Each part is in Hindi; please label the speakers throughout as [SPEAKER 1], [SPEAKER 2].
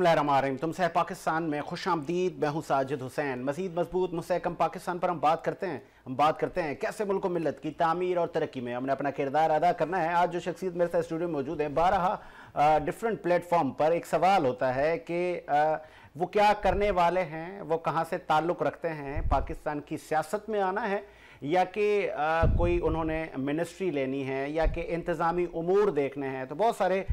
[SPEAKER 1] बिसमीम तुम सह पाकिस्तान में खुश आमदीद मैं हूँ साजिद हुसैन मजीद मजबूत मुस्तकम पाकिस्तान पर हम बात करते हैं हम बात करते हैं कैसे मुल्क मिलत की तामीर और तरक्की में हमने अपना किरदार अदा करना है आज जो शख्सियत मेरे साथ स्टूडियो में मौजूद है बारह डिफरेंट प्लेटफॉर्म पर एक सवाल होता है कि वो क्या करने वाले हैं वो कहाँ से ताल्लुक़ रखते हैं पाकिस्तान की सियासत में आना है या कि कोई उन्होंने मिनिस्ट्री लेनी है या कि इंतज़ामी अमूर देखने हैं तो बहुत सारे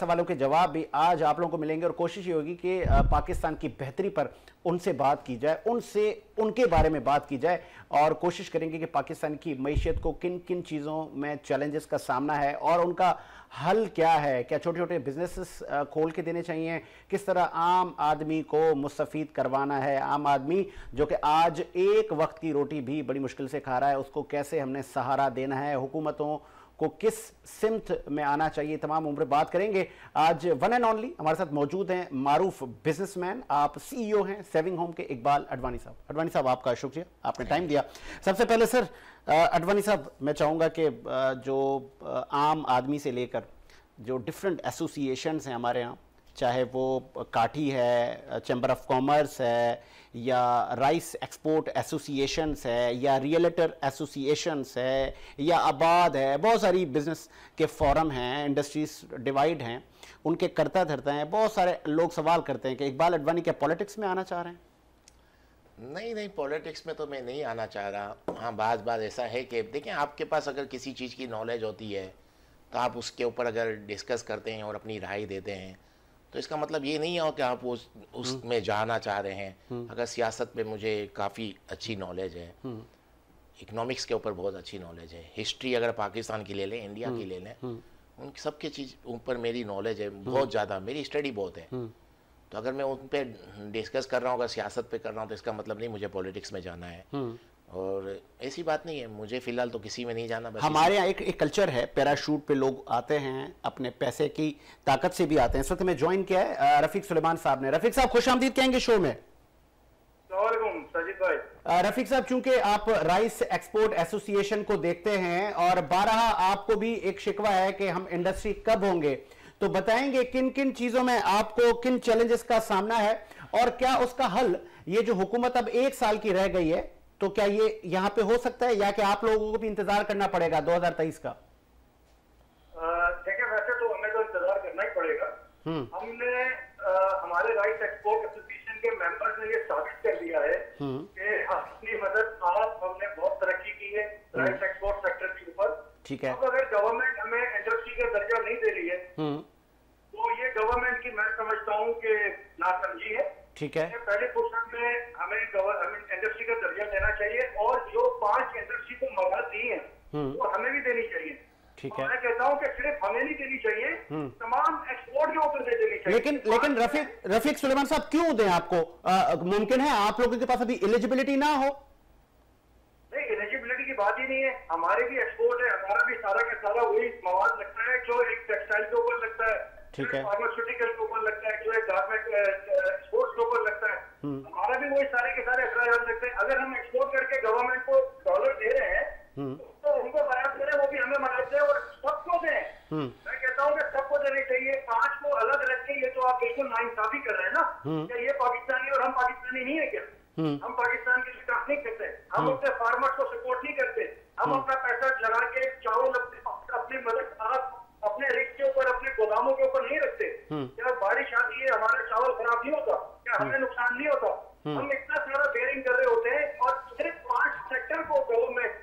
[SPEAKER 1] सवालों के जवाब भी आज आप लोगों को मिलेंगे और कोशिश ये होगी कि पाकिस्तान की बेहतरी पर उनसे बात की जाए उनसे उनके बारे में बात की जाए और कोशिश करेंगे कि पाकिस्तान की मीशत को किन किन चीज़ों में चैलेंजेस का सामना है और उनका हल क्या है क्या छोटे छोटे बिजनेस खोल के देने चाहिए किस तरह आम आदमी को मुस्तफ़ करवाना है आम आदमी जो कि आज एक वक्त की रोटी भी बड़ी मुश्किल से खा रहा है उसको कैसे हमने सहारा देना है हुकूमतों को किस सिमत में आना चाहिए तमाम उम्र बात करेंगे आज वन एंड ओनली हमारे साथ मौजूद हैं मारूफ बिजनेसमैन आप सीईओ हैं सेविंग होम के इकबाल अडवाणी साहब अडवाणी साहब आपका शुक्रिया आपने टाइम दिया सबसे पहले सर अडवाणी साहब मैं चाहूँगा कि जो आम आदमी से लेकर जो डिफरेंट एसोसिएशन हैं हमारे यहाँ चाहे वो काठी है चैम्बर ऑफ कॉमर्स है या राइस एक्सपोर्ट एसोसिएशंस है या रियलेटर एसोसिएशंस है या आबाद है बहुत सारी बिजनेस के फॉरम हैं इंडस्ट्रीज डिवाइड हैं उनके करता धरता हैं बहुत सारे लोग सवाल करते हैं कि इकबाल अडवाणी क्या पॉलिटिक्स में आना चाह रहे हैं
[SPEAKER 2] नहीं नहीं पॉलिटिक्स में तो मैं नहीं आना चाह रहा हाँ बात बात ऐसा है कि देखें आपके पास अगर किसी चीज़ की नॉलेज होती है तो आप उसके ऊपर अगर डिस्कस करते हैं और अपनी राय देते हैं तो इसका मतलब ये नहीं है कि आप उस उसमें हम्म। जाना चाह रहे हैं हम्म। अगर सियासत में मुझे काफ़ी अच्छी नॉलेज है इकोनॉमिक्स हम्म। के ऊपर बहुत अच्छी नॉलेज है हिस्ट्री अगर पाकिस्तान की ले लें इंडिया की ले लें
[SPEAKER 3] उन
[SPEAKER 2] सबके चीज़ ऊपर मेरी नॉलेज है बहुत ज़्यादा मेरी स्टडी बहुत है तो अगर मैं उन पर डिस्कस कर रहा हूँ अगर सियासत पे कर रहा हूँ तो इसका मतलब नहीं मुझे पॉलिटिक्स में जाना है हम्म। और ऐसी बात नहीं है मुझे फिलहाल तो किसी में नहीं जाना बस हमारे
[SPEAKER 1] यहाँ एक एक कल्चर है पैराशूट पे लोग आते हैं अपने पैसे की ताकत से भी आते हैं सत्य में ज्वाइन किया है रफीक सुलेमान साहब ने रफीक साहब खुश आमदीद कहेंगे शो में रफीक साहब चूंकि आप राइस एक्सपोर्ट एसोसिएशन को देखते हैं और बारह आपको भी एक शिकवा है कि हम इंडस्ट्री कब होंगे तो बताएंगे किन किन चीजों में आपको किन चैलेंजेस का सामना है और क्या उसका हल ये जो हुकूमत अब एक साल की रह गई है तो क्या ये यहाँ पे हो सकता है या कि आप लोगों को भी इंतजार करना पड़ेगा 2023 का
[SPEAKER 4] देखिए वैसे तो हमें तो इंतजार करना ही पड़ेगा हम्म। हमने आ, हमारे राइट एक्सपोर्ट एसोसिएशन के मेंबर्स ने ये साबित कर दिया है हम्म। कि अपनी मदद आप हमने बहुत तरक्की की है राइट एक्सपोर्ट सेक्टर के ऊपर ठीक है अगर गवर्नमेंट हमें इंडस्ट्री का दर्जा नहीं दे रही है
[SPEAKER 3] हम्म।
[SPEAKER 1] ठीक है
[SPEAKER 4] पहले क्वेश्चन में हमें इंडस्ट्री का दर्जा देना चाहिए और जो पांच इंडस्ट्री को मदद दी है हम्म। वो हमें भी देनी चाहिए ठीक है मैं कहता हूँ कि सिर्फ हमें नहीं देनी चाहिए हम्म। तमाम एक्सपोर्ट के ऊपर दे देनी चाहिए
[SPEAKER 1] लेकिन लेकिन रफीक रफीक सुलेमान साहब क्यों दें आपको मुमकिन है आप लोगों के पास अभी एलिजिबिलिटी ना हो नहीं एलिजिबिलिटी की बात ही नहीं है हमारे भी
[SPEAKER 4] एक्सपोर्ट है हमारा भी सारा का सारा वही मवाद लगता है जो एक टेक्सटाइल के ऊपर लगता है ठीक है फार्मास्यूटिकल के ऊपर लगता है जो एक गारमेंट फार्मर्स को सपोर्ट नहीं करते हम हम्म। अपना पैसा लगा के चावल अपनी मदद आप अपने रिक्स के ऊपर अपने गोदामों के ऊपर नहीं रखते हम्म। क्या बारिश आती है हमारा चावल खराब नहीं होता क्या हम्म। हमें नुकसान नहीं होता हम इतना सारा बेयरिंग कर रहे होते हैं और सिर्फ पांच सेक्टर को गवर्नमेंट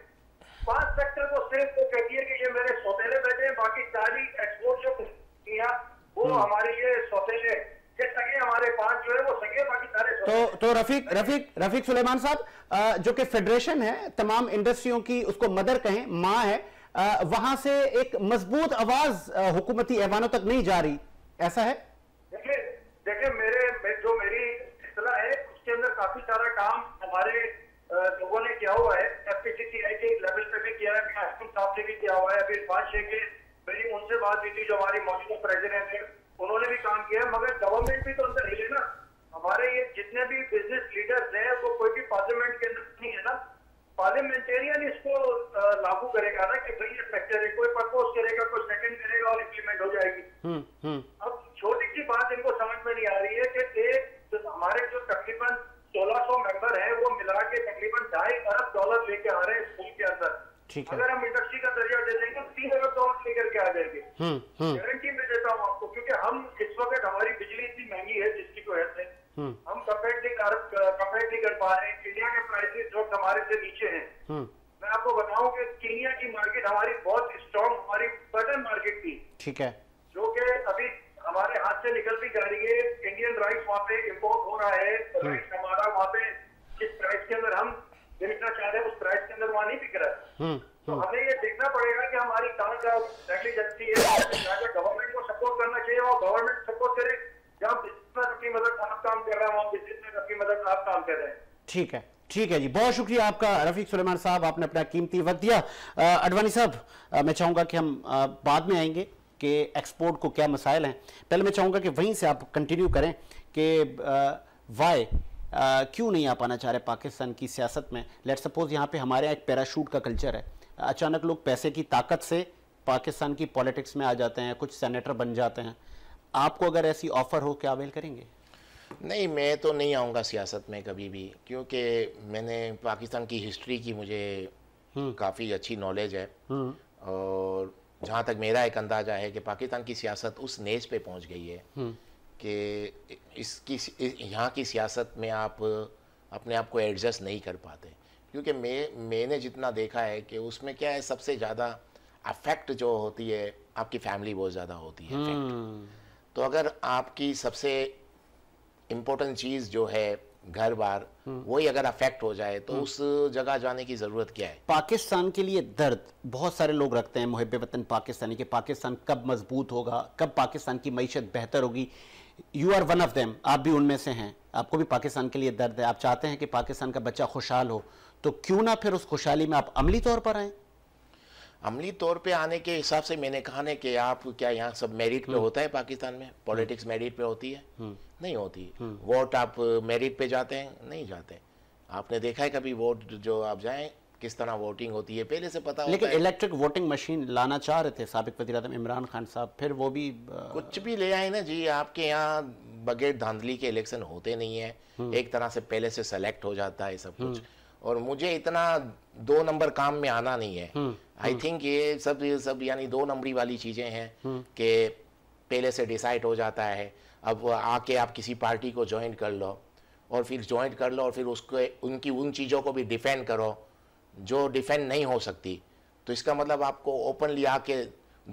[SPEAKER 4] पांच सेक्टर को सिर्फ वो कहती है कि ये मेरे सौतेले बैठे हैं बाकी सारी एक्सपोर्ट जो किया वो हमारे ये सौतेले ये सगे हमारे पास जो है वो सगे बाकी सारे तो तो रफीक रफीक रफीक सुलेमान
[SPEAKER 1] साहब जो कि फेडरेशन है तमाम इंडस्ट्रियों की उसको मदर कहें माँ है वहां से एक मजबूत आवाज हुकूमती ऐवानों तक नहीं जा रही ऐसा है ठीक है जी बहुत शुक्रिया आपका रफीक सुलेमान साहब आपने अपना कीमती वक्त दिया अडवाणी साहब मैं चाहूंगा कि हम आ, बाद में आएंगे कि एक्सपोर्ट को क्या मसाइल हैं पहले मैं चाहूंगा कि वहीं से आप कंटिन्यू करें कि वाई क्यों नहीं आ पाना चाह रहे पाकिस्तान की सियासत में लेट सपोज यहाँ पे हमारे यहाँ एक पैराशूट का कल्चर है अचानक लोग पैसे की ताकत से पाकिस्तान की पॉलिटिक्स में आ जाते हैं कुछ सेनेटर बन जाते हैं आपको अगर ऐसी ऑफर हो क्या अवेल करेंगे नहीं मैं तो नहीं आऊँगा सियासत में कभी भी क्योंकि
[SPEAKER 2] मैंने पाकिस्तान की हिस्ट्री की मुझे हम्म। काफ़ी अच्छी नॉलेज है हम्म। और जहाँ तक मेरा एक अंदाज़ा है कि पाकिस्तान की सियासत उस नेज पे पहुँच गई है हम्म। कि इसकी यहाँ की सियासत में आप अपने आप को एडजस्ट नहीं कर पाते क्योंकि मैं मैंने जितना देखा है कि उसमें क्या है सबसे ज़्यादा अफेक्ट जो होती है आपकी फैमिली बहुत ज़्यादा होती है तो अगर आपकी सबसे इम्पोर्टेंट चीज जो है घर बार हम्म। वही अगर अफेक्ट हो जाए तो हम्म। उस जगह जाने की जरूरत क्या है
[SPEAKER 1] पाकिस्तान के लिए दर्द बहुत सारे लोग रखते हैं मुहब वतन पाकिस्तानी के पाकिस्तान कब मजबूत होगा कब पाकिस्तान की मीशत बेहतर होगी you are one of them आप भी उनमें से हैं आपको भी पाकिस्तान के लिए दर्द है आप चाहते हैं कि पाकिस्तान का बच्चा खुशहाल हो तो क्यों ना फिर उस खुशहाली में आप अमली तौर पर आएँ अमली तौर
[SPEAKER 2] पे आने के हिसाब से मैंने कहा ना कि आप क्या यहाँ सब मेरिट पे हम्म। होता है पाकिस्तान में पॉलिटिक्स हम्म। मेरिट पे होती है हम्म। नहीं होती वोट आप मेरिट uh, पे जाते हैं नहीं जाते आपने देखा है कभी वोट जो आप जाएं किस तरह वोटिंग होती है पहले से पता लेकिन
[SPEAKER 1] इलेक्ट्रिक वोटिंग मशीन लाना चाह रहे थे सबक वजी इमरान खान साहब फिर वो भी आ... Uh, कुछ भी ले आए ना जी
[SPEAKER 2] आपके यहाँ बगैर धांधली के इलेक्शन होते नहीं है एक तरह से पहले से सेलेक्ट हो जाता है सब कुछ और मुझे इतना दो नंबर काम में आना नहीं
[SPEAKER 3] है आई थिंक
[SPEAKER 2] hmm. ये सब ये सब यानी दो नंबरी वाली चीज़ें हैं hmm. कि पहले से डिसाइड हो जाता है अब आके आप किसी पार्टी को ज्वाइन कर लो और फिर ज्वाइन कर लो और फिर उसको उनकी उन चीज़ों को भी डिफेंड करो जो डिफेंड नहीं हो सकती तो इसका मतलब आपको ओपनली आके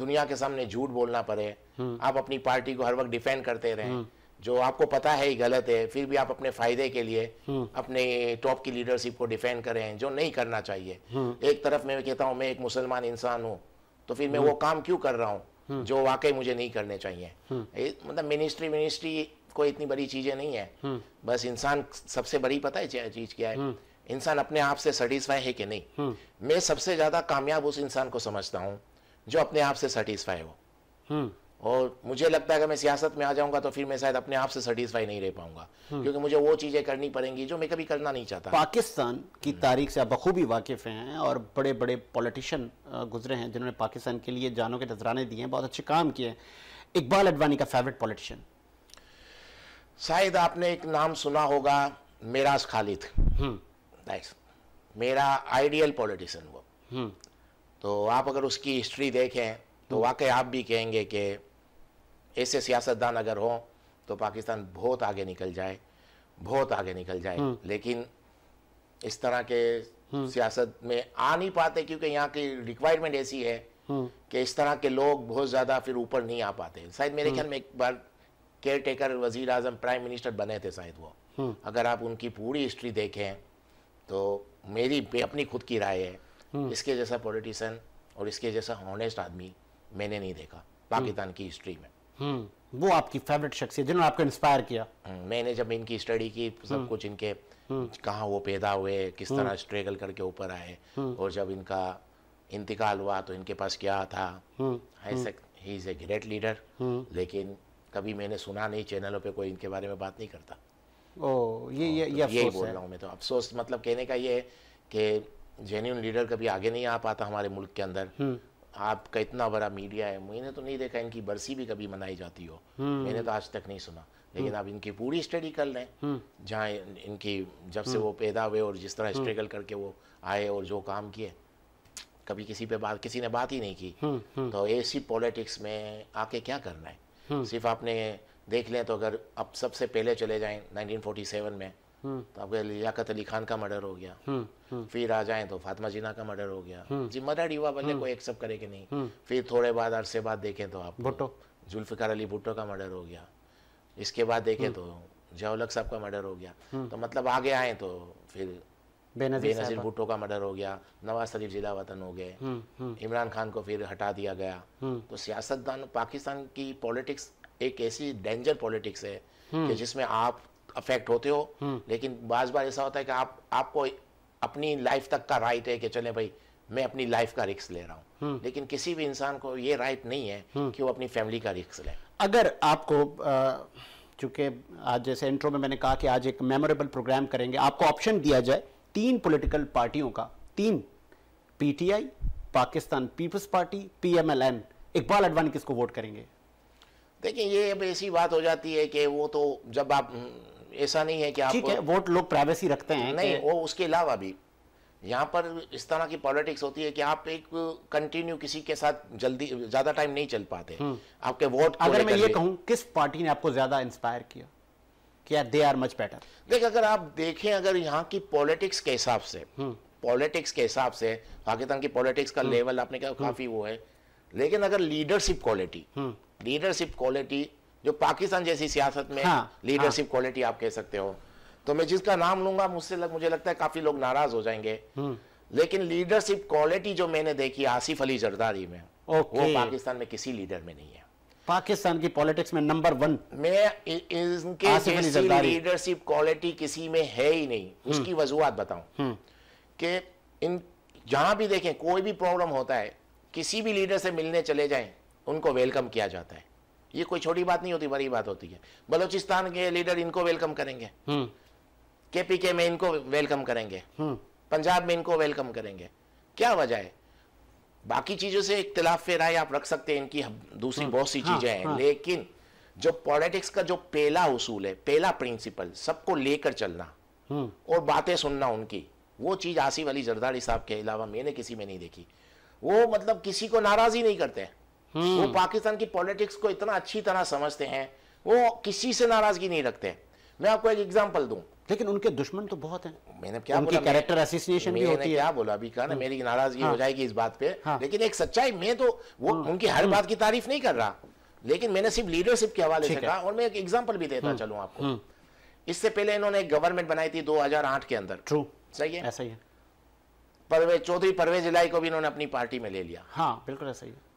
[SPEAKER 2] दुनिया के सामने झूठ बोलना पड़े hmm. आप अपनी पार्टी को हर वक्त डिफेंड करते रहें जो आपको पता है ही गलत है फिर भी आप अपने फायदे के लिए हम्म। अपने टॉप की लीडरशिप को डिफेंड हैं जो नहीं करना चाहिए हम्म। एक तरफ मैं कहता हूँ मैं एक मुसलमान इंसान हूँ तो फिर मैं हम्म। वो काम क्यों कर रहा हूँ जो वाकई मुझे नहीं करने चाहिए मतलब मिनिस्ट्री मिनिस्ट्री कोई इतनी बड़ी चीजें नहीं है बस इंसान सबसे बड़ी पता है चीज क्या है इंसान अपने आप से सेटिस्फाई है कि नहीं मैं सबसे ज्यादा कामयाब उस इंसान को समझता हूँ जो अपने आप से सेटिस्फाई हो और मुझे लगता है अगर मैं सियासत में आ जाऊंगा तो फिर मैं शायद अपने आप से सेटिस्फाई नहीं रह पाऊंगा हम्म। क्योंकि मुझे वो चीज़ें करनी पड़ेंगी जो मैं कभी करना नहीं चाहता
[SPEAKER 1] पाकिस्तान की हम्म। तारीख से आप बखूबी वाकिफ़ हैं और बड़े बड़े पॉलिटिशियन गुजरे हैं जिन्होंने पाकिस्तान के लिए जानों के नजराने दिए हैं बहुत अच्छे काम किए हैं इकबाल अडवाणी का फेवरेट पॉलिटिशियन शायद आपने एक नाम सुना होगा मेराज खालिद
[SPEAKER 3] हम्म।
[SPEAKER 2] मेरा आइडियल पॉलिटिशियन वो तो आप अगर उसकी हिस्ट्री देखें तो वाकई आप भी कहेंगे कि ऐसे सियासतदान अगर हों तो पाकिस्तान बहुत आगे निकल जाए बहुत आगे निकल जाए हम्म। लेकिन इस तरह के हम्म। सियासत में आ नहीं पाते क्योंकि यहाँ की रिक्वायरमेंट ऐसी है हम्म। कि इस तरह के लोग बहुत ज़्यादा फिर ऊपर नहीं आ पाते शायद मेरे ख्याल में एक बार केयर टेकर वजीर अजम प्राइम मिनिस्टर बने थे शायद वो अगर आप उनकी पूरी हिस्ट्री देखें तो मेरी अपनी खुद की राय
[SPEAKER 3] है इसके
[SPEAKER 2] जैसा पॉलिटिशियन और इसके जैसा ऑनेस्ट आदमी मैंने नहीं देखा पाकिस्तान की हिस्ट्री में
[SPEAKER 1] हम्म। वो आपकी फेवरेट शख्सियत जिन्होंने आपको इंस्पायर किया
[SPEAKER 2] हम्म, मैंने जब इनकी स्टडी की सब हम्म। कुछ इनके कहा वो पैदा हुए किस तरह स्ट्रगल करके ऊपर आए और जब इनका इंतकाल हुआ तो इनके पास क्या था he is a great leader लेकिन कभी मैंने सुना नहीं चैनलों पे कोई इनके बारे में बात नहीं करता
[SPEAKER 1] ओ ये ये, तो ये यही बोल रहा हूँ
[SPEAKER 2] मैं तो अफसोस मतलब कहने का ये है कि जेन्यून लीडर कभी आगे नहीं आ पाता हमारे मुल्क के अंदर आपका इतना बड़ा मीडिया है मैंने तो नहीं देखा इनकी बरसी भी कभी मनाई जाती हो हम्म। मैंने तो आज तक नहीं सुना लेकिन हम्म। आप इनकी पूरी स्टडी कर लें हम्म। जहाँ इनकी जब से वो पैदा हुए और जिस तरह स्ट्रगल करके वो आए और जो काम किए कभी किसी पे बात किसी ने बात ही नहीं की तो ऐसी पॉलिटिक्स में आके क्या करना है सिर्फ आपने देख लें तो अगर अब सबसे पहले चले जाएं 1947 में हम्म। तो आपको लियाकत अली खान का मर्डर हो गया हम्म, हम्म। फिर आ जाए तो फातिमा जीना का मर्डर हो गया जिम्मेदार युवा बल्ले को एक सब करे कि नहीं फिर थोड़े बाद अरसे बाद देखें तो आप भुट्टो जुल्फिकार अली भुट्टो का मर्डर हो गया इसके बाद देखें तो जयालक साहब का मर्डर हो गया तो मतलब आगे आए तो फिर
[SPEAKER 3] बेनजीर भुट्टो
[SPEAKER 2] का मर्डर हो गया नवाज शरीफ जिला वतन हो गए इमरान खान को फिर हटा दिया गया तो सियासतदान पाकिस्तान की पॉलिटिक्स एक ऐसी डेंजर पॉलिटिक्स है कि जिसमें आप अफेक्ट होते हो लेकिन बाज बार ऐसा होता है कि आप आपको अपनी लाइफ तक का राइट है कि चले भाई मैं अपनी लाइफ का रिक्स ले रहा हूँ हम्म। लेकिन किसी भी इंसान को ये राइट नहीं है हम्म। कि वो अपनी फैमिली का रिस्क ले
[SPEAKER 1] अगर आपको चूंकि आज जैसे इंट्रो में मैंने कहा कि आज एक मेमोरेबल प्रोग्राम करेंगे आपको ऑप्शन दिया जाए तीन पोलिटिकल पार्टियों का तीन पीटीआई पाकिस्तान पीपल्स पार्टी पीएमएलएन इकबाल अडवाणी किसको वोट करेंगे देखिए ये अब ऐसी बात हो जाती
[SPEAKER 2] है कि वो तो जब आप ऐसा नहीं है कि आप है
[SPEAKER 1] वोट लोग प्राइवेसी रखते हैं नहीं वो
[SPEAKER 2] उसके अलावा भी यहाँ पर इस तरह की पॉलिटिक्स होती है कि आप एक कंटिन्यू किसी के साथ जल्दी ज्यादा टाइम नहीं चल पाते हम्म। आपके वोट अगर मैं ये कहूँ
[SPEAKER 1] किस पार्टी ने आपको ज्यादा इंस्पायर किया क्या दे आर मच बेटर
[SPEAKER 2] देख अगर आप देखें अगर यहाँ की पॉलिटिक्स के हिसाब से पॉलिटिक्स हम्म। के हिसाब से पाकिस्तान की पॉलिटिक्स का लेवल हम्म। आपने कहा काफी वो है लेकिन अगर लीडरशिप क्वालिटी लीडरशिप क्वालिटी जो पाकिस्तान जैसी सियासत में हाँ, लीडरशिप हाँ. क्वालिटी आप कह सकते हो तो मैं जिसका नाम लूंगा मुझसे लग, मुझे लगता है काफी लोग नाराज हो जाएंगे हम्म। लेकिन लीडरशिप क्वालिटी जो मैंने देखी आसिफ अली जरदारी में
[SPEAKER 1] वो पाकिस्तान में
[SPEAKER 2] किसी लीडर में नहीं है
[SPEAKER 1] पाकिस्तान की पॉलिटिक्स में नंबर वन मैं
[SPEAKER 2] इनके लीडरशिप क्वालिटी किसी में है ही नहीं हम्म। उसकी वजूहत बताऊ हम्म। कि इन जहां भी देखें कोई भी प्रॉब्लम होता है किसी भी लीडर से मिलने चले जाएं उनको वेलकम किया जाता है ये कोई छोटी बात नहीं होती बड़ी बात होती है बलोचिस्तान के लीडर इनको वेलकम करेंगे हम्म। केपीके में इनको वेलकम करेंगे हम्म। पंजाब में इनको वेलकम करेंगे क्या वजह है बाकी चीजों से इख्तलाफ राय आप रख सकते हैं इनकी दूसरी हम्म। बहुत सी हाँ, चीजें हैं हाँ। लेकिन जो पॉलिटिक्स का जो पहला उसूल है पहला प्रिंसिपल सबको लेकर चलना और बातें सुनना उनकी वो चीज आसिफ अली जरदारी साहब के अलावा मैंने किसी में नहीं देखी वो मतलब किसी को नाराज ही नहीं करते हैं हम्म। वो पाकिस्तान की पॉलिटिक्स को इतना अच्छी तरह समझते हैं वो किसी से नाराजगी नहीं रखते मैं आपको एक एग्जाम्पल दूं
[SPEAKER 1] लेकिन उनके दुश्मन तो बहुत हैं मैंने
[SPEAKER 2] क्या उनकी बोला कैरेक्टर एसोसिएशन भी होती है क्या बोला अभी कहा ना हाँ। मेरी नाराजगी हाँ, हो जाएगी इस बात पे हाँ, लेकिन एक सच्चाई मैं तो वो हाँ। उनकी हर हम्म। बात की तारीफ नहीं कर रहा लेकिन मैंने सिर्फ लीडरशिप के हवाले से कहा और मैं एक एग्जाम्पल भी देता हम्म। चलूँ आपको इससे पहले इन्होंने एक गवर्नमेंट बनाई थी 2008 के अंदर ट्रू सही है ऐसा ही है परवेज चौधरी परवेज इलाई को भी इन्होंने अपनी पार्टी में ले लिया हाँ बिल्कुल ऐसा ही है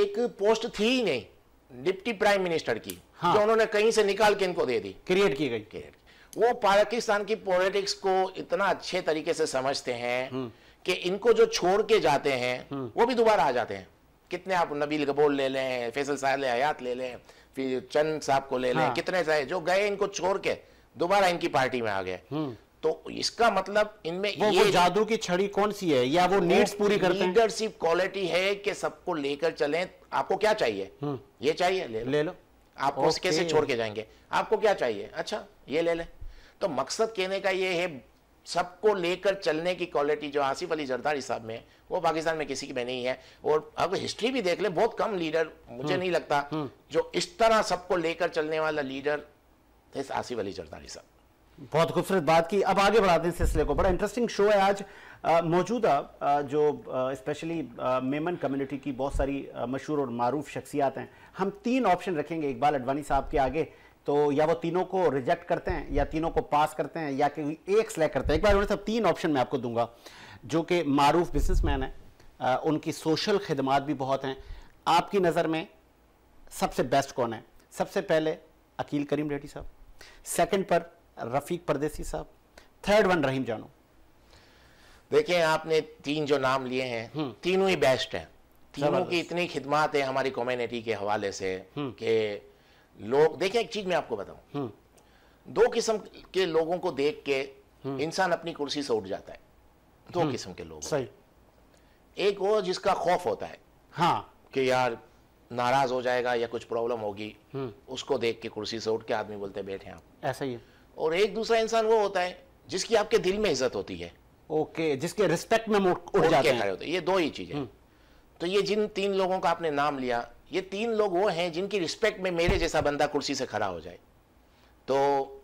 [SPEAKER 2] एक पोस्ट थी ही नहीं डिप्टी प्राइम मिनिस्टर की हाँ। जो उन्होंने कहीं से निकाल के इनको दे दी क्रिएट की गई क्रिएट वो पाकिस्तान की पॉलिटिक्स को इतना अच्छे तरीके से समझते हैं हम्म। कि इनको जो छोड़ के जाते हैं हम्म। वो भी दोबारा आ जाते हैं कितने आप नबील कबूल ले लें फैसल साहब हयात ले लें फिर चंद साहब को ले लें हाँ। कितने जो गए इनको छोड़ के दोबारा इनकी पार्टी में आ गए हम्म। तो इसका मतलब इनमें वो, वो जादू
[SPEAKER 1] की छड़ी कौन सी है या वो नीड्स पूरी करते हैं
[SPEAKER 2] लीडरशिप क्वालिटी है कि सबको लेकर चलें आपको क्या चाहिए हम्म। ये चाहिए ले लो, ले लो। आप कैसे छोड़ के जाएंगे आपको क्या चाहिए अच्छा ये ले लें तो मकसद कहने का ये है सबको लेकर चलने की क्वालिटी जो आसिफ अली जरदारी साहब में वो पाकिस्तान में किसी की में नहीं है और अब हिस्ट्री भी देख ले बहुत कम लीडर मुझे हम्म। नहीं लगता हम्म। जो इस तरह सबको लेकर चलने वाला लीडर आसिफ अली जरदारी साहब
[SPEAKER 1] बहुत खूबसूरत बात की अब आगे बढ़ाते हैं सिलसिले को बड़ा इंटरेस्टिंग शो है आज मौजूदा जो स्पेशली मेमन कम्युनिटी की बहुत सारी मशहूर और मरूफ शख्सियात हैं हम तीन ऑप्शन रखेंगे इकबाल अडवाणी साहब के आगे तो या वो तीनों को रिजेक्ट करते हैं या तीनों को पास करते हैं या कि एक सेलेक्ट करते हैं एक बार उन्होंने साहब तीन ऑप्शन मैं आपको दूंगा जो कि मरूफ बिजनेस हैं उनकी सोशल खदमात भी बहुत हैं आपकी नज़र में सबसे बेस्ट कौन है सबसे पहले अकील करीम रेड्डी साहब सेकेंड पर रफ़ीक परदेसी साहब थर्ड वन रहीम जानू देखिए आपने तीन जो नाम लिए हैं हम्म। तीनों ही बेस्ट हैं तीनों
[SPEAKER 2] की इतनी खिदमत है हमारी कम्युनिटी के हवाले से हम्म। कि लोग देखिए एक चीज़ मैं आपको बताऊं
[SPEAKER 3] हम्म।
[SPEAKER 2] दो किस्म के लोगों को देख के इंसान अपनी कुर्सी से उठ जाता है दो किस्म के लोग सही एक वो जिसका खौफ होता है हाँ कि यार नाराज हो जाएगा या कुछ प्रॉब्लम होगी उसको देख के कुर्सी से उठ के आदमी बोलते बैठे आप ऐसा ही है और एक दूसरा इंसान वो होता है जिसकी आपके दिल में इज्जत होती है
[SPEAKER 1] ओके जिसके रिस्पेक्ट में उठ जाते हैं होते
[SPEAKER 2] ये दो ही चीजें हम्म। तो ये जिन तीन लोगों का आपने नाम लिया ये तीन लोग वो हैं जिनकी रिस्पेक्ट में मेरे जैसा बंदा कुर्सी से खड़ा हो जाए तो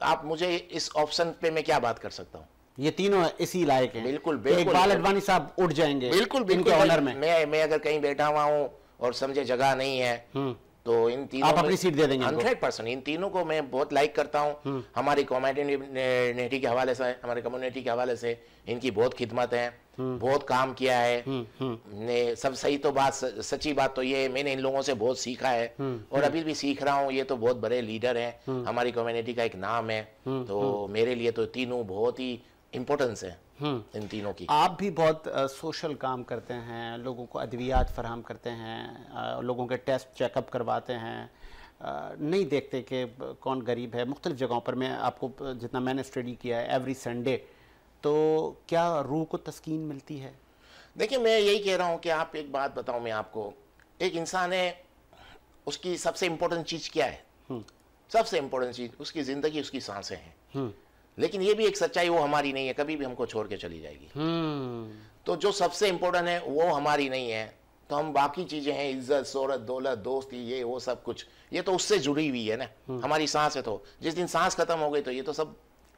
[SPEAKER 2] आप मुझे इस ऑप्शन पे मैं क्या बात कर सकता हूँ ये तीनों इसी
[SPEAKER 1] लायक है बिल्कुल बिल्कुल अडवाणी साहब उठ जाएंगे बिल्कुल बिल्कुल ऑनर में
[SPEAKER 2] मैं मैं अगर कहीं बैठा हुआ हूँ और समझे जगह नहीं है हम्म। तो इन तीनों आप अपनी सीट दे देंगे हंड्रेड परसेंट इन तीनों को मैं बहुत लाइक करता हूँ हम्म। हमारी कम्युनिटी के हवाले से हमारी कम्युनिटी के हवाले से इनकी बहुत खिदमत है हम्म। बहुत काम किया है हम्म, ने सब सही तो बात सच्ची बात तो ये मैंने इन लोगों से बहुत सीखा है और अभी भी सीख रहा हूँ ये तो बहुत बड़े लीडर हैं हमारी कम्युनिटी का एक नाम है तो मेरे लिए तो तीनों बहुत ही इम्पोर्टेंस है हम्म। इन तीनों की आप
[SPEAKER 1] भी बहुत आ, सोशल काम करते हैं लोगों को अद्वियात फराम करते हैं आ, लोगों के टेस्ट चेकअप करवाते हैं आ, नहीं देखते कि कौन गरीब है मुख्तलिफ़ जगहों पर मैं आपको जितना मैंने स्टडी किया है एवरी संडे तो क्या रूह को तस्कीन मिलती है
[SPEAKER 2] देखिए मैं यही कह रहा हूँ कि आप एक बात बताऊँ मैं आपको एक इंसान है उसकी सबसे इम्पोर्टेंट चीज़ क्या है हम्म। सबसे इम्पोर्टेंट चीज़ उसकी ज़िंदगी उसकी सांसें हैं हम्म। लेकिन ये भी एक सच्चाई वो हमारी नहीं है कभी भी हमको छोड़ के चली जाएगी
[SPEAKER 3] हम्म।
[SPEAKER 2] तो जो सबसे इम्पोर्टेंट है वो हमारी नहीं है तो हम बाकी चीजें हैं इज्जत शोहरत दौलत दोस्ती ये वो सब कुछ ये तो उससे जुड़ी हुई है ना हम्म। हमारी सांस है तो जिस दिन सांस खत्म हो गई तो ये तो सब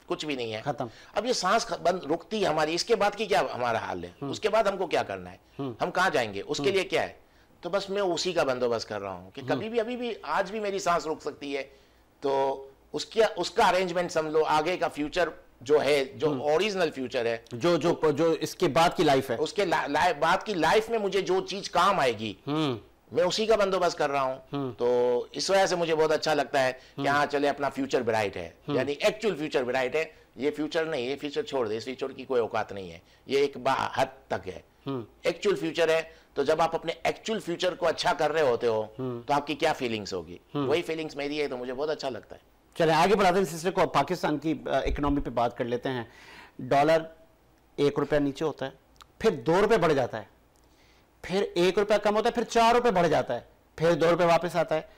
[SPEAKER 2] कुछ भी नहीं है खत्म अब ये सांस बंद रुकती है हमारी इसके बाद की क्या हमारा हाल है हम्म। उसके बाद हमको क्या करना है हम कहाँ जाएंगे उसके लिए क्या है तो बस मैं उसी का बंदोबस्त कर रहा हूँ कि कभी भी अभी भी आज भी मेरी सांस रुक सकती है तो उसका उसका अरेंजमेंट समझ लो आगे का फ्यूचर जो है जो ओरिजिनल हम्म। फ्यूचर है जो जो जो इसके बाद की लाइफ है उसके ला, ला, बाद की लाइफ में मुझे जो चीज काम आएगी हम्म। मैं उसी का बंदोबस्त कर रहा हूँ हम्म। तो इस वजह से मुझे बहुत अच्छा लगता है कि हाँ चले अपना फ्यूचर ब्राइट है यानी एक्चुअल फ्यूचर ब्राइट है ये फ्यूचर नहीं ये फ्यूचर छोड़ दे इस फ्यूचर की कोई औकात नहीं है ये एक हद तक है एक्चुअल फ्यूचर है तो जब आप अपने एक्चुअल फ्यूचर को अच्छा कर रहे होते हो तो आपकी क्या फीलिंग्स होगी वही फीलिंग्स मेरी है तो मुझे बहुत अच्छा लगता है
[SPEAKER 1] चले आगे बढ़ाते हैं सिलसिले को पाकिस्तान की इकोनॉमी पे बात कर लेते हैं डॉलर एक रुपया नीचे होता है फिर दो रुपये बढ़ जाता है फिर एक रुपया कम होता है फिर चार रुपये बढ़ जाता है फिर दो रुपये वापस आता है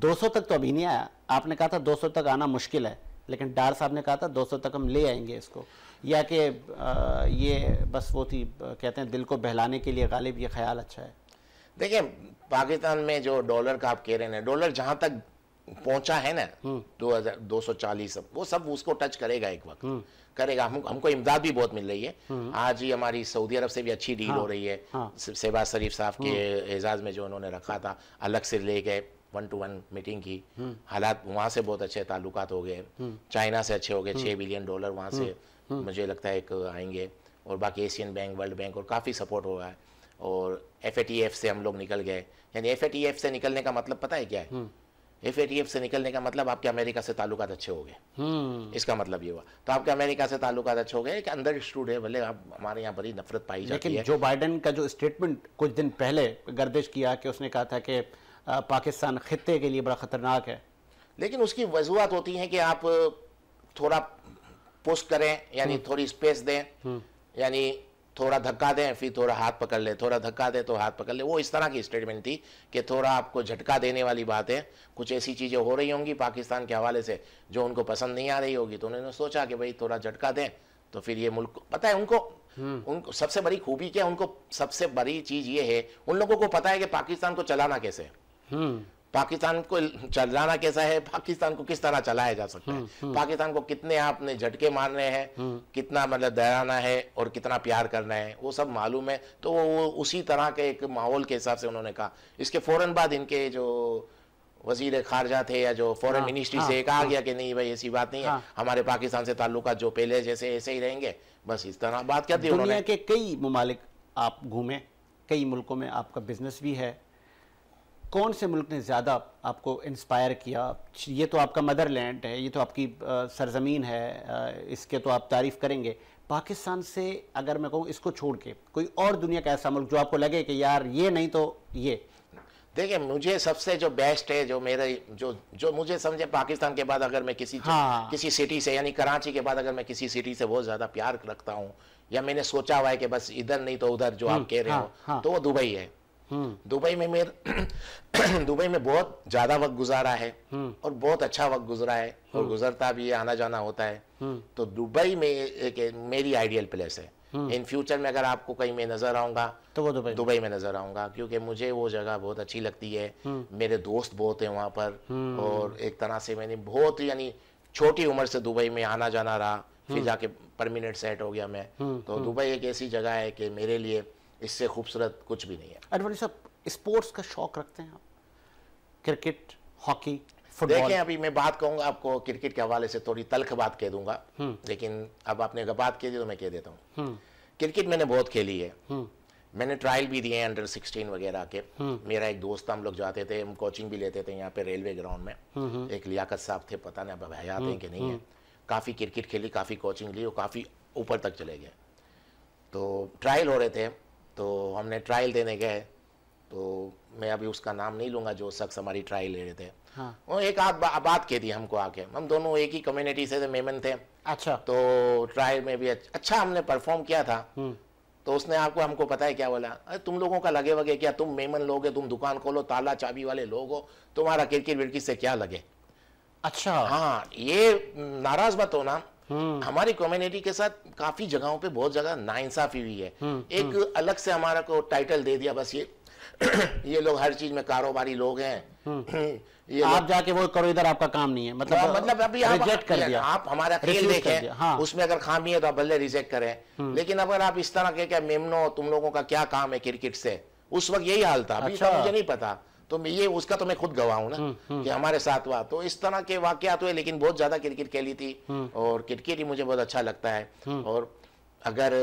[SPEAKER 1] 200 तक तो अभी नहीं आया आपने कहा था 200 तक आना मुश्किल है लेकिन डार साहब ने कहा था 200 तक हम ले आएंगे इसको या कि ये बस वो थी कहते हैं दिल को बहलाने के लिए गालिब ये ख्याल अच्छा है देखिए पाकिस्तान में जो डॉलर का आप कह रहे हैं डॉलर जहाँ तक पहुंचा है ना हम्म।
[SPEAKER 2] दो हजार दो सौ चालीस वो सब उसको टच करेगा एक वक्त हम्म। करेगा हम हमको इमदाद भी बहुत मिल रही है हम्म। आज ही हमारी सऊदी अरब से भी अच्छी डील हाँ, हो रही है हाँ, सेवा शरीफ साहब के एजाज में जो उन्होंने रखा था अलग से ले गए वन टू वन मीटिंग की हालात वहाँ से बहुत अच्छे ताल्लुक हो गए चाइना से अच्छे हो गए छः बिलियन डॉलर वहाँ से मुझे लगता है एक आएंगे और बाकी एशियन बैंक वर्ल्ड बैंक और काफ़ी सपोर्ट हो रहा है और एफ से हम लोग निकल गए यानी एफ से निकलने का मतलब पता है क्या है एफ से निकलने का मतलब आपके अमेरिका से ताल्लुक अच्छे हो गए हम्म। इसका मतलब ये हुआ तो आपके अमेरिका से ताल्लुक अच्छे हो गए कि अंदर स्टूड है
[SPEAKER 1] भले आप हमारे यहाँ बड़ी नफरत पाई जाती है जो बाइडन का जो स्टेटमेंट कुछ दिन पहले गर्दिश किया कि उसने कहा था कि पाकिस्तान खत्े के लिए बड़ा ख़तरनाक है
[SPEAKER 2] लेकिन उसकी वजूहत होती है कि आप थोड़ा पोस्ट करें यानी हम्म। थोड़ी स्पेस दें हम्म। यानी थोड़ा धक्का दें फिर थोड़ा हाथ पकड़ ले थोड़ा धक्का दें तो हाथ पकड़ ले वो इस तरह की स्टेटमेंट थी कि थोड़ा आपको झटका देने वाली बात है कुछ ऐसी चीज़ें हो रही होंगी पाकिस्तान के हवाले से जो उनको पसंद नहीं आ रही होगी तो उन्होंने सोचा कि भाई थोड़ा झटका दें तो फिर ये मुल्क पता है उनको हम्म। उनको सबसे बड़ी खूबी क्या उनको सबसे बड़ी चीज़ ये है उन लोगों को पता है कि पाकिस्तान को चलाना कैसे है हम्म। पाकिस्तान को चलाना कैसा है पाकिस्तान को किस तरह चलाया जा सकता है हम्म, हम्म। पाकिस्तान को कितने आपने झटके मारने हैं हम्म। कितना मतलब दहराना है और कितना प्यार करना है वो सब मालूम है तो वो उसी तरह के एक माहौल के हिसाब से उन्होंने कहा इसके फ़ौरन बाद इनके जो वजीर खारजा थे या जो फॉरेन मिनिस्ट्री हाँ, हाँ, से कहा गया कि नहीं भाई ऐसी बात नहीं है हाँ। हमारे पाकिस्तान से ताल्लुक जो पहले जैसे ऐसे ही रहेंगे बस इस तरह
[SPEAKER 1] बात क्या थी उन्होंने कई ममालिक आप घूमे कई मुल्कों में आपका बिजनेस भी है कौन से मुल्क ने ज़्यादा आपको इंस्पायर किया ये तो आपका मदरलैंड है ये तो आपकी सरजमीन है इसके तो आप तारीफ़ करेंगे पाकिस्तान से अगर मैं कहूँ इसको छोड़ के कोई और दुनिया का ऐसा मुल्क जो आपको लगे कि यार ये नहीं तो ये देखिए मुझे सबसे जो बेस्ट है जो मेरे जो जो मुझे समझे पाकिस्तान के बाद
[SPEAKER 2] अगर मैं किसी हाँ। किसी सिटी से यानी कराची के बाद अगर मैं किसी सिटी से बहुत ज़्यादा प्यार रखता हूँ या मैंने सोचा हुआ है कि बस इधर नहीं तो उधर जो हम्म, आप कह रहे हाँ, हो हाँ। तो वो दुबई है हम्म। दुबई में मेरे दुबई में बहुत ज्यादा वक्त गुजारा है हम्म। और बहुत अच्छा वक्त गुजरा है और हम्म। गुजरता भी आना जाना होता है तो दुबई में एक मेरी आइडियल प्लेस है इन फ्यूचर में अगर आपको कहीं में नजर आऊंगा तो वो दुबई दुबई में नजर आऊंगा क्योंकि मुझे वो जगह बहुत अच्छी लगती है मेरे दोस्त बहुत हैं वहां पर और एक तरह से मैंने बहुत यानी छोटी उम्र से दुबई में आना जाना रहा फिर जाके परमिनेंट सेट हो गया मैं तो दुबई एक ऐसी जगह है कि मेरे लिए इससे खूबसूरत कुछ भी नहीं है
[SPEAKER 1] अडवाणी साहब स्पोर्ट्स का शौक रखते हैं क्रिकेट हॉकी देखें अभी मैं बात कहूंगा आपको
[SPEAKER 2] क्रिकेट के हवाले से थोड़ी तलख बात कह दूंगा हम्म। लेकिन अब आपने अगर बात कह दी तो मैं कह देता हूँ हम्म। क्रिकेट मैंने बहुत खेली है हम्म। मैंने ट्रायल भी दिए हैं अंडर सिक्सटीन वगैरह के मेरा एक दोस्त हम लोग जाते थे हम कोचिंग भी लेते थे यहाँ पे रेलवे ग्राउंड में एक लियाकत साहब थे पता नहीं अब हयात है कि नहीं है काफ़ी क्रिकेट खेली काफ़ी कोचिंग ली और काफ़ी ऊपर तक चले गए तो ट्रायल हो रहे थे तो हमने ट्रायल देने गए तो मैं अभी उसका नाम नहीं लूंगा जो शख्स हमारी ट्रायल ले रहे थे हाँ। एक आध बा, बात कह दी हमको आके हम दोनों एक ही कम्युनिटी से थे मेमन थे अच्छा तो ट्रायल में भी अच्छा हमने परफॉर्म किया था हम्म। तो उसने आपको हमको पता है क्या बोला अरे तुम लोगों का लगे वगे क्या तुम मेमन लोग तुम दुकान खोलो ताला चाबी वाले लोग हो तुम्हारा किरकिट विरकिट से क्या लगे
[SPEAKER 1] अच्छा हाँ
[SPEAKER 2] ये नाराज मत हो ना हम्म। हमारी कम्युनिटी के साथ काफी जगहों पे बहुत जगह नाइंसाफी हुई है
[SPEAKER 3] हम्म, एक हम्म।
[SPEAKER 2] अलग से हमारा को टाइटल दे दिया बस ये ये लोग हर चीज में कारोबारी लोग
[SPEAKER 1] हैं ये आप जाके वो करो इधर आपका काम नहीं है मतलब आ, हाँ, मतलब अभी आप, रिजेक्ट कर दिया आप
[SPEAKER 2] हमारा खेल देखें हाँ। उसमें अगर खामी है तो आप भले रिजेक्ट करें लेकिन अगर आप इस तरह के क्या मेमनो तुम लोगों का क्या काम है क्रिकेट से उस वक्त यही हाल था अभी अच्छा। तो मुझे नहीं पता तो मैं ये उसका तो मैं खुद गवाह हूँ ना हम्म, हम्म। कि हमारे साथ हुआ तो इस तरह के वाकत तो हुए लेकिन बहुत ज्यादा क्रिकेट खेली थी हम्म। और क्रिकेट ही मुझे बहुत अच्छा लगता है और अगर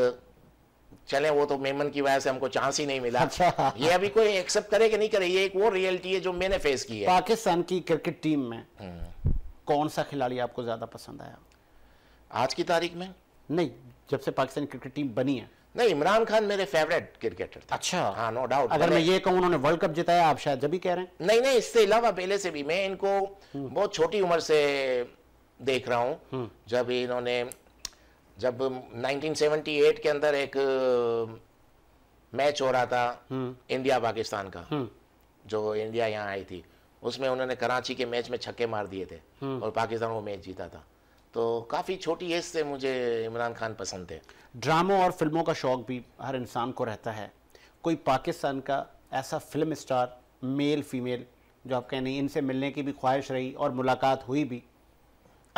[SPEAKER 2] चले वो तो मेमन की वजह से हमको चांस ही नहीं मिला अच्छा। ये अभी कोई एक्सेप्ट करे कि नहीं करे ये एक वो रियलिटी है जो मैंने फेस की है
[SPEAKER 1] पाकिस्तान की क्रिकेट टीम में कौन सा खिलाड़ी आपको ज्यादा पसंद आया आज की तारीख में नहीं जब से पाकिस्तान क्रिकेट टीम बनी है नहीं इमरान खान मेरे फेवरेट क्रिकेटर थे अच्छा हाँ नो डाउट अगर मैं ये कहूँ उन्होंने वर्ल्ड कप जिताया आप शायद जब भी कह रहे हैं
[SPEAKER 2] नहीं नहीं इससे अलावा पहले से भी मैं इनको हम्म। बहुत छोटी उम्र से देख रहा हूँ हम्म। जब इन्होंने जब 1978 के अंदर एक मैच हो रहा था हम्म। इंडिया पाकिस्तान का जो इंडिया यहाँ आई थी उसमें उन्होंने कराची के मैच में छक्के मार दिए थे और पाकिस्तान
[SPEAKER 1] वो मैच जीता था तो काफ़ी छोटी एज से मुझे इमरान खान पसंद थे ड्रामों और फिल्मों का शौक़ भी हर इंसान को रहता है कोई पाकिस्तान का ऐसा फिल्म स्टार मेल फीमेल जो आप कह नहीं इनसे मिलने की भी ख्वाहिश रही और मुलाकात हुई भी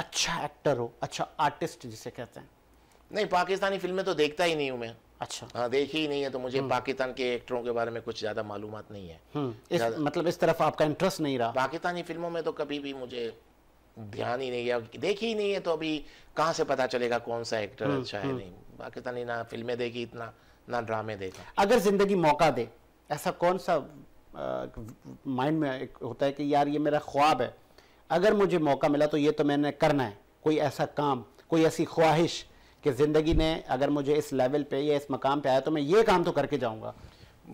[SPEAKER 1] अच्छा एक्टर हो अच्छा आर्टिस्ट जिसे कहते हैं नहीं पाकिस्तानी फिल्में तो देखता
[SPEAKER 2] ही नहीं हूँ मैं अच्छा हाँ देखी ही नहीं है तो मुझे हम्म। पाकिस्तान के एक्टरों के बारे में कुछ ज़्यादा मालूम नहीं है
[SPEAKER 1] हम्म। इस, मतलब इस तरफ आपका इंटरेस्ट नहीं रहा
[SPEAKER 2] पाकिस्तानी फिल्मों में तो कभी भी मुझे ध्यान ही नहीं गया देखी ही नहीं है तो अभी कहाँ से पता चलेगा कौन सा एक्टर हम्म, अच्छा है हम्म। नहीं पाकिस्तानी ना फिल्में देखी इतना ना
[SPEAKER 1] ड्रामे देखा अगर जिंदगी मौका दे ऐसा कौन सा माइंड में एक होता है कि यार ये मेरा ख्वाब है अगर मुझे मौका मिला तो ये तो मैंने करना है कोई ऐसा काम कोई ऐसी ख्वाहिश कि ज़िंदगी ने अगर मुझे इस लेवल पे या इस मकाम पे आया तो मैं ये काम तो करके जाऊंगा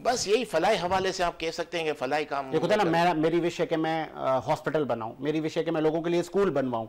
[SPEAKER 2] बस यही फलाई हवाले से आप कह सकते हैं कि फलाई काम देखो तो ना मेरा मेरी
[SPEAKER 1] विषय के मैं हॉस्पिटल बनाऊं मेरी विषय के मैं लोगों के लिए स्कूल बनवाऊं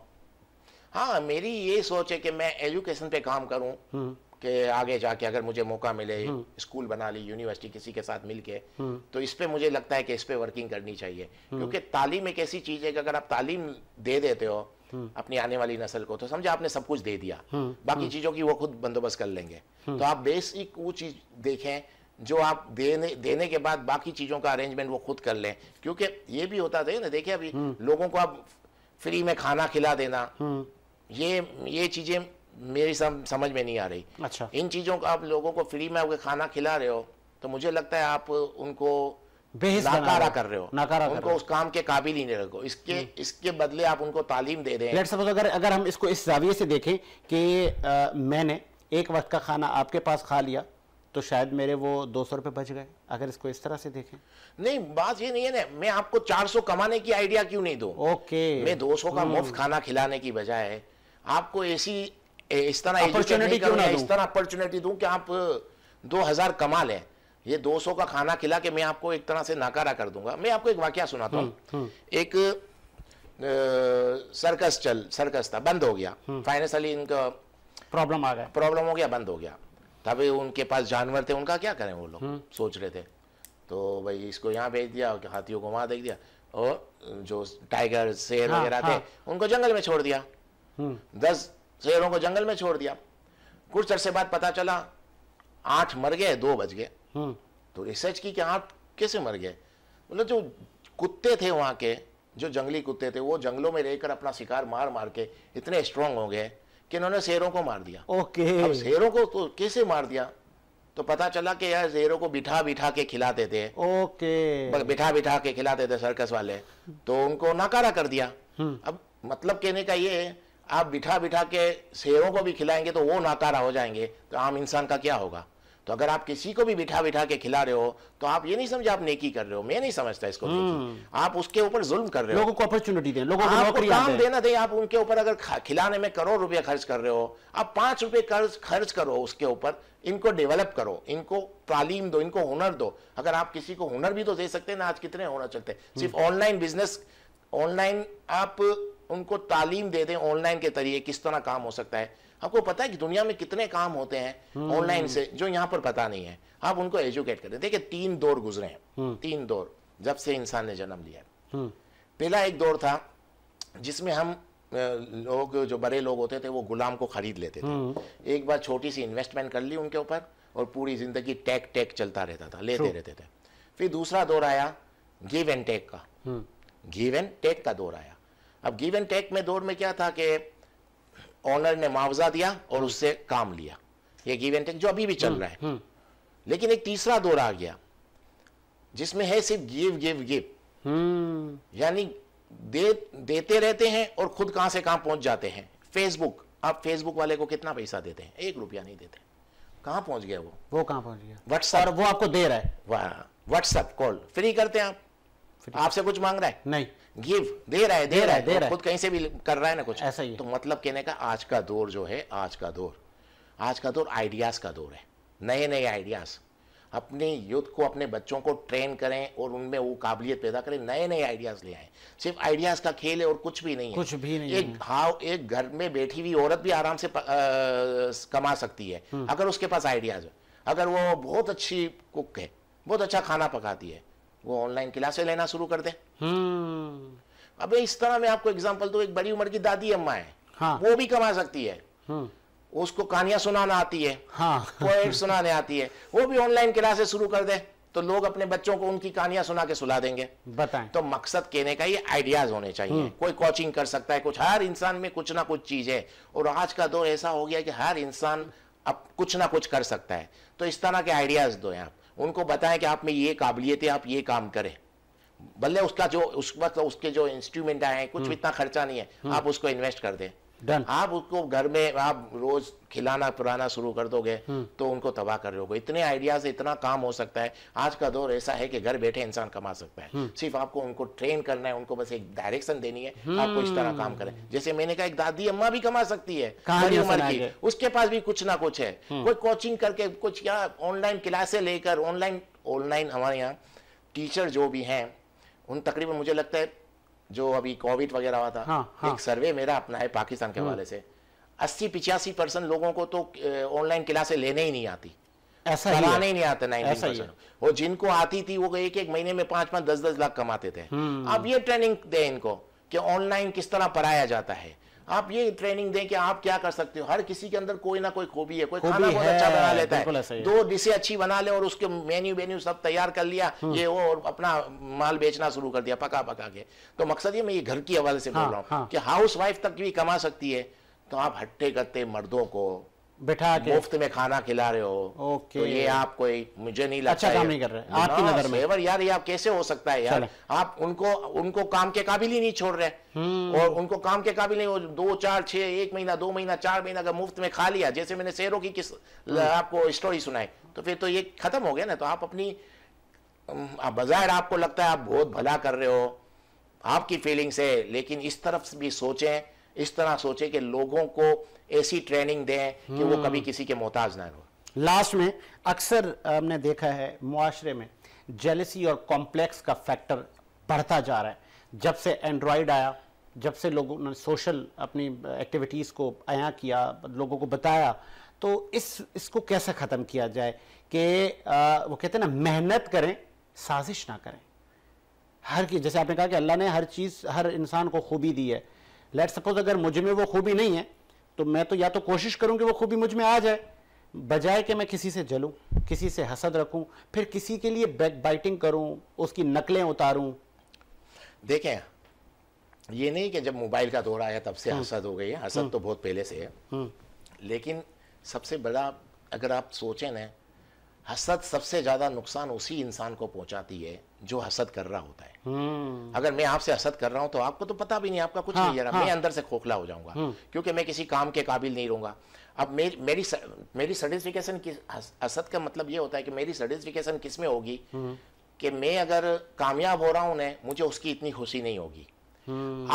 [SPEAKER 2] हाँ मेरी ये सोच है कि मैं एजुकेशन पे काम करूं हम्म। कि आगे जाके अगर मुझे मौका मिले स्कूल हम्म। बना ली यूनिवर्सिटी किसी के साथ मिलके हम्म। तो इस पर मुझे लगता है कि इस पर वर्किंग करनी चाहिए क्योंकि तालीम एक ऐसी चीज़ है कि अगर आप तालीम दे देते हो अपनी आने वाली नस्ल को तो समझे आपने सब कुछ दे दिया बाकी चीज़ों की वो खुद बंदोबस्त कर लेंगे तो आप बेसिक वो चीज़ देखें जो आप देने देने के बाद बाकी चीज़ों का अरेंजमेंट वो खुद कर लें क्योंकि ये भी होता था ना देखिए अभी हम्म। लोगों को आप फ्री में खाना खिला देना हम्म। ये ये चीज़ें मेरी सम, समझ में नहीं आ रही अच्छा इन चीज़ों को आप लोगों को फ्री में आपके खाना खिला रहे हो तो मुझे लगता है आप उनको नाकारा कर रहे हो नाकारा उनको उस काम के काबिल ही नहीं रखो इसके हम्म। इसके बदले आप उनको तालीम दे रहे हैं
[SPEAKER 1] सपोज अगर अगर हम इसको इस जाविये से देखें कि मैंने एक वक्त का खाना आपके पास खा लिया तो शायद मेरे वो दो सौ रुपये बच गए अगर इसको इस तरह से देखें नहीं
[SPEAKER 2] बात ये नहीं है ना मैं आपको
[SPEAKER 1] चार सौ कमाने की आइडिया क्यों नहीं दो ओके मैं दो सौ का हम्म। मुफ्त खाना
[SPEAKER 2] खिलाने की बजाय आपको ऐसी इस तरह अपॉर्चुनिटी क्यों ना इस तरह अपॉर्चुनिटी दूं कि आप दो हजार कमा लें ये दो सौ का खाना खिला के मैं आपको एक तरह से नाकारा कर दूंगा मैं आपको एक वाक्य सुनाता हूँ हम्म, हम्म। एक सर्कस चल सर्कस था बंद हो गया फाइनेंशियली इनका प्रॉब्लम आ गया प्रॉब्लम हो गया बंद हो गया तभी उनके पास जानवर थे उनका क्या करें वो लोग हम्म। सोच रहे थे तो भाई इसको यहाँ भेज दिया हाथियों को वहाँ देख दिया और जो टाइगर शेर हाँ, वगैरह हाँ. थे उनको जंगल में छोड़ दिया हम्म। दस शेरों को जंगल में छोड़ दिया कुछ अरसे बाद पता चला आठ मर गए दो बज गए हम्म। तो रिसर्च की कि आठ कैसे मर गए मतलब जो कुत्ते थे वहाँ के जो जंगली कुत्ते थे वो जंगलों में रहकर अपना शिकार मार मार के इतने स्ट्रांग हो गए कि इन्होंने शेरों को मार दिया ओके अब शेरों को तो कैसे मार दिया तो पता चला कि यार शेरों को बिठा बिठा के खिलाते थे
[SPEAKER 1] ओके
[SPEAKER 2] बिठा बिठा के खिलाते थे सर्कस वाले तो उनको नाकारा कर दिया हम्म। अब मतलब कहने का ये है आप बिठा बिठा के शेरों को भी खिलाएंगे तो वो नाकारा हो जाएंगे तो आम इंसान का क्या होगा तो अगर आप किसी को भी बिठा बिठा के खिला रहे हो तो आप ये नहीं समझे आप नेकी कर रहे हो मैं नहीं समझता इसको हम्म। आप उसके ऊपर जुल्म कर रहे हो लोगों
[SPEAKER 1] को अपॉर्चुनिटी दें लोगों को काम देना
[SPEAKER 2] दें आप उनके ऊपर अगर खिलाने में करोड़ रुपया खर्च कर रहे हो आप पांच रुपये खर्च खर्च करो उसके ऊपर इनको डेवलप करो इनको तालीम दो इनको हुनर दो अगर आप किसी को हुनर भी तो दे सकते हैं ना आज कितने होना चलते हैं हम्म। सिर्फ ऑनलाइन बिजनेस ऑनलाइन आप उनको तालीम दे दें ऑनलाइन के तरीके किस तरह काम हो सकता है आपको पता है कि दुनिया में कितने काम होते हैं हम्म। ऑनलाइन से जो यहाँ पर पता नहीं है आप उनको एजुकेट करें देखिए तीन दौर गुजरे हैं हम्म। तीन दौर जब से इंसान ने जन्म लिया हम्म। पहला एक दौर था जिसमें हम लोग जो बड़े लोग होते थे वो गुलाम को खरीद लेते
[SPEAKER 3] थे
[SPEAKER 2] एक बार छोटी सी इन्वेस्टमेंट कर ली उनके ऊपर और पूरी जिंदगी टैक टैक चलता रहता था लेते रहते थे फिर दूसरा दौर आया गिव एंड टेक का गिव एंड टेक का दौर आया अब गिव एंड टेक में दौर में क्या था कि ऑनर ने मुआवजा दिया और उससे काम लिया ये गिव एंड टेक जो अभी भी चल हम्म, रहा है हम्म। लेकिन एक तीसरा दौर आ गया जिसमें है सिर्फ गिव गिव गिव यानी दे देते रहते हैं और खुद कहां से कहां पहुंच जाते हैं फेसबुक आप फेसबुक वाले को कितना पैसा देते हैं एक रुपया नहीं देते कहां पहुंच गया वो
[SPEAKER 1] वो कहां पहुंच गया व्हाट्सएप वो आपको दे रहा
[SPEAKER 2] है व्हाट्सएप कॉल फ्री करते हैं आप आपसे कुछ मांग रहा है नहीं गिव दे रहा है दे, दे रहा है दे रहा है खुद कहीं से भी कर रहा है ना कुछ ऐसा ही तो मतलब कहने का आज का दौर जो है आज का दौर आज का दौर आइडियाज़ का दौर है नए नए आइडियाज़ अपने यूथ को अपने बच्चों को ट्रेन करें और उनमें वो काबिलियत पैदा करें नए नए आइडियाज़ ले आए सिर्फ आइडियाज़ का खेल है और कुछ भी नहीं है कुछ भी नहीं एक हाव एक घर में बैठी हुई औरत भी आराम से प, आ, कमा सकती है हम्म। अगर उसके पास आइडियाज़ अगर वो बहुत अच्छी कुक है बहुत अच्छा खाना पकाती है वो ऑनलाइन क्लासे लेना शुरू कर दे हम्म। अब इस तरह मैं आपको एग्जाम्पल दू एक बड़ी उम्र की दादी अम्मा है हाँ। वो भी कमा सकती है हम्म। उसको कहानियां सुनाना आती है
[SPEAKER 3] हाँ।
[SPEAKER 2] सुनाने आती है वो भी ऑनलाइन क्लासेस शुरू कर दे तो लोग अपने बच्चों को उनकी कहानियां सुना के सुला देंगे बताएं तो मकसद कहने का ये आइडियाज होने चाहिए हम्म। कोई कोचिंग कर सकता है कुछ हर इंसान में कुछ ना कुछ चीज है और आज का दौर ऐसा हो गया कि हर इंसान अब कुछ ना कुछ कर सकता है तो इस तरह के आइडियाज दो आप उनको बताएं कि आप में ये काबिलियत है आप ये काम करें भले उसका जो उस वक्त उसके जो इंस्ट्रूमेंट आए हैं कुछ हम्म। इतना खर्चा नहीं है हम्म। आप उसको इन्वेस्ट कर दें डन आप उसको घर में आप रोज खिलाना पिलाना शुरू कर दोगे हम्म। तो उनको तबाह कर दोगे इतने आइडिया से इतना काम हो सकता है आज का दौर ऐसा है कि घर बैठे इंसान कमा सकता है हम्म। सिर्फ आपको उनको ट्रेन करना है उनको बस एक डायरेक्शन देनी है आपको हम्म। इस तरह काम करें जैसे मैंने कहा एक दादी अम्मा भी कमा सकती है बड़ी उम्र की उसके पास भी कुछ ना कुछ है कोई कोचिंग करके कुछ या ऑनलाइन क्लासे लेकर ऑनलाइन ऑनलाइन हमारे यहाँ टीचर जो भी हैं उन तकरीबन मुझे लगता है जो अभी कोविड वगैरह हुआ था हाँ, हाँ. एक सर्वे मेरा अपना है पाकिस्तान के हम्म। हवाले से अस्सी पिचासी परसेंट लोगों को तो ऑनलाइन क्लासे लेने ही नहीं आती
[SPEAKER 1] ऐसा ही नहीं, नहीं आता नाइन
[SPEAKER 2] वो जिनको आती थी वो एक एक महीने में पांच पांच दस दस लाख कमाते थे हम्म। अब ये ट्रेनिंग दे इनको कि ऑनलाइन किस तरह पढ़ाया जाता है आप ये ट्रेनिंग दें कि आप क्या कर सकते हो हर किसी के अंदर कोई ना कोई खूबी है कोई खाना बहुत अच्छा बना लेता है दो डिशे अच्छी बना ले और उसके मेन्यू वेन्यू सब तैयार कर लिया हम्म। ये वो और अपना माल बेचना शुरू कर दिया पका पका के तो मकसद ये मैं ये घर की हवाले से बोल हाँ, रहा हूँ हाँ। कि हाउस वाइफ तक भी कमा सकती है तो आप हट्टे कट्टे मर्दों को
[SPEAKER 3] बिठा के मुफ्त
[SPEAKER 2] में खाना खिला रहे हो तो ओके तो ये आप कोई मुझे नहीं अच्छा लगता अच्छा काम नहीं कर रहे आपकी हाँ, नजर में यार यार आप कैसे हो सकता है यार आप उनको उनको काम के काबिल ही नहीं छोड़ रहे हम्म। और उनको काम के काबिल नहीं दो चार छह एक महीना दो महीना चार महीना का मुफ्त में खा लिया जैसे मैंने शेरों की किस हम्म। आपको स्टोरी सुनाई तो फिर तो ये खत्म हो गया ना तो आप अपनी बाजार आपको लगता है आप बहुत भला कर रहे हो आपकी फीलिंग्स है लेकिन इस तरफ भी सोचें इस तरह सोचे कि लोगों को ऐसी ट्रेनिंग दें कि वो कभी हम्म। किसी के मोहताज ना हो
[SPEAKER 1] लास्ट में अक्सर हमने देखा है मुआरे में जेलसी और कॉम्प्लेक्स का फैक्टर बढ़ता जा रहा है जब से एंड्रॉयड आया जब से लोगों ने सोशल अपनी एक्टिविटीज़ को आया किया लोगों को बताया तो इस इसको कैसे ख़त्म किया जाए कि वो कहते हैं ना मेहनत करें साजिश ना करें हर की जैसे आपने कहा कि अल्लाह ने हर चीज़ हर इंसान को खूबी दी है लेट सपोज अगर मुझ में वो खूबी नहीं है तो मैं तो या तो कोशिश करूँ कि वो खूबी मुझ में आ जाए बजाय कि मैं किसी से जलूँ किसी से हसद रखूँ फिर किसी के लिए बैक बाइटिंग करूँ उसकी नकलें उतारूं देखें
[SPEAKER 2] ये नहीं कि जब मोबाइल का दौर आया तब से हसद हम्म। हो गई है हसद हम्म। तो बहुत पहले से है
[SPEAKER 3] हम्म।
[SPEAKER 2] लेकिन सबसे बड़ा अगर आप सोचें ना हसद सबसे ज़्यादा नुकसान उसी इंसान को पहुंचाती है जो हसद कर रहा होता है
[SPEAKER 3] हम्म।
[SPEAKER 2] अगर मैं आपसे हसद कर रहा हूं तो आपको तो पता भी नहीं आपका कुछ हाँ, नहीं हाँ, मैं अंदर से खोखला हो जाऊंगा हम्म। क्योंकि मैं किसी काम के काबिल नहीं रहूंगा अब मेरी मेरी मेरी सर्टिफिकेशन हसद का मतलब ये होता है कि मेरी सर्टिफिकेशन किस में होगी हम्म। कि मैं अगर कामयाब हो रहा हूं ना मुझे उसकी इतनी खुशी नहीं होगी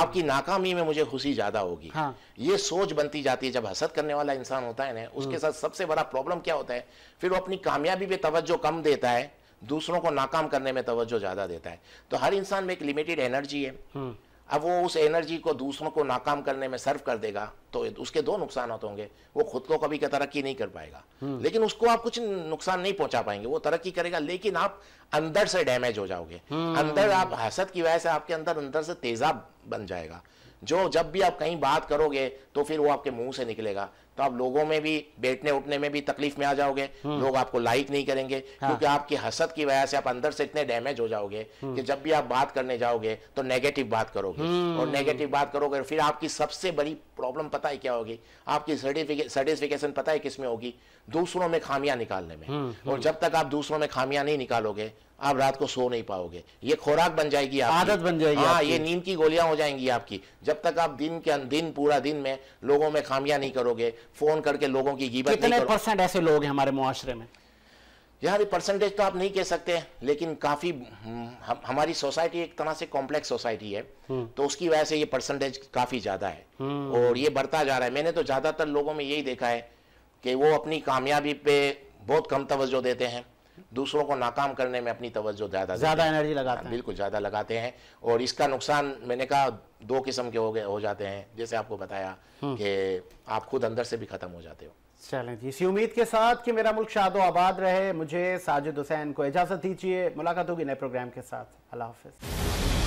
[SPEAKER 2] आपकी नाकामी में मुझे खुशी ज्यादा होगी हाँ। ये सोच बनती जाती है जब हसद करने वाला इंसान होता है ना उसके साथ सबसे बड़ा प्रॉब्लम क्या होता है फिर वो अपनी कामयाबी पे तवज्जो कम देता है दूसरों को नाकाम करने में तवज्जो ज़्यादा देता है तो हर इंसान में एक लिमिटेड एनर्जी है हम्म। अब वो उस एनर्जी को दूसरों को नाकाम करने में सर्व कर देगा तो उसके दो नुकसान होंगे वो खुद को कभी तरक्की नहीं कर पाएगा हम्म। लेकिन उसको आप कुछ नुकसान नहीं पहुंचा पाएंगे वो तरक्की करेगा लेकिन आप अंदर से डैमेज हो जाओगे हम्म। अंदर आप हसद की वजह से आपके अंदर अंदर से तेजाब बन जाएगा जो जब भी आप कहीं बात करोगे तो फिर वो आपके मुंह से निकलेगा तो आप लोगों में भी बैठने उठने में भी तकलीफ में आ जाओगे हम्म। लोग आपको लाइक नहीं करेंगे हाँ। क्योंकि आपकी हसद की वजह से आप अंदर से इतने डैमेज हो जाओगे हम्म। कि जब भी आप बात करने जाओगे तो नेगेटिव हम्म। बात करोगे और नेगेटिव बात करोगे फिर आपकी सबसे बड़ी प्रॉब्लम पता है क्या होगी आपकी सर्टिफिकेशन पता है किसमें होगी दूसरों में खामियां निकालने
[SPEAKER 3] में और जब
[SPEAKER 2] तक आप दूसरों में खामियां नहीं निकालोगे आप रात को सो नहीं पाओगे ये खुराक बन जाएगी आपकी आदत बन जाएगी हाँ ये नींद की गोलियां हो जाएंगी आपकी जब तक आप दिन के अं-, दिन पूरा दिन में लोगों में खामियां नहीं करोगे फोन करके लोगों की गीबत कितने
[SPEAKER 1] परसेंट ऐसे लोग हैं हमारे मुआशरे में
[SPEAKER 2] यार परसेंटेज तो आप नहीं कह सकते लेकिन काफी हम्म, हम, हमारी सोसाइटी एक तरह से कॉम्प्लेक्स सोसाइटी है हम्म। तो उसकी वजह से ये परसेंटेज काफी ज्यादा है
[SPEAKER 3] हम्म। और ये
[SPEAKER 2] बढ़ता जा रहा है मैंने तो ज्यादातर लोगों में यही देखा है कि वो अपनी कामयाबी पे बहुत कम तवज्जो देते हैं दूसरों को नाकाम करने में अपनी तवज्जो ज़्यादा ज़्यादा
[SPEAKER 1] एनर्जी लगाते हैं बिल्कुल
[SPEAKER 2] ज़्यादा लगाते हैं और इसका नुकसान मैंने कहा दो किस्म के हो गए हो जाते हैं जैसे आपको बताया हम्म। कि आप खुद अंदर से भी ख़त्म हो जाते हो
[SPEAKER 1] चलें जी इसी उम्मीद के साथ कि मेरा मुल्क शादो आबाद रहे मुझे साजिद हुसैन को इजाज़त दीजिए मुलाकात होगी नए प्रोग्राम के साथ अल्लाह हाफिज़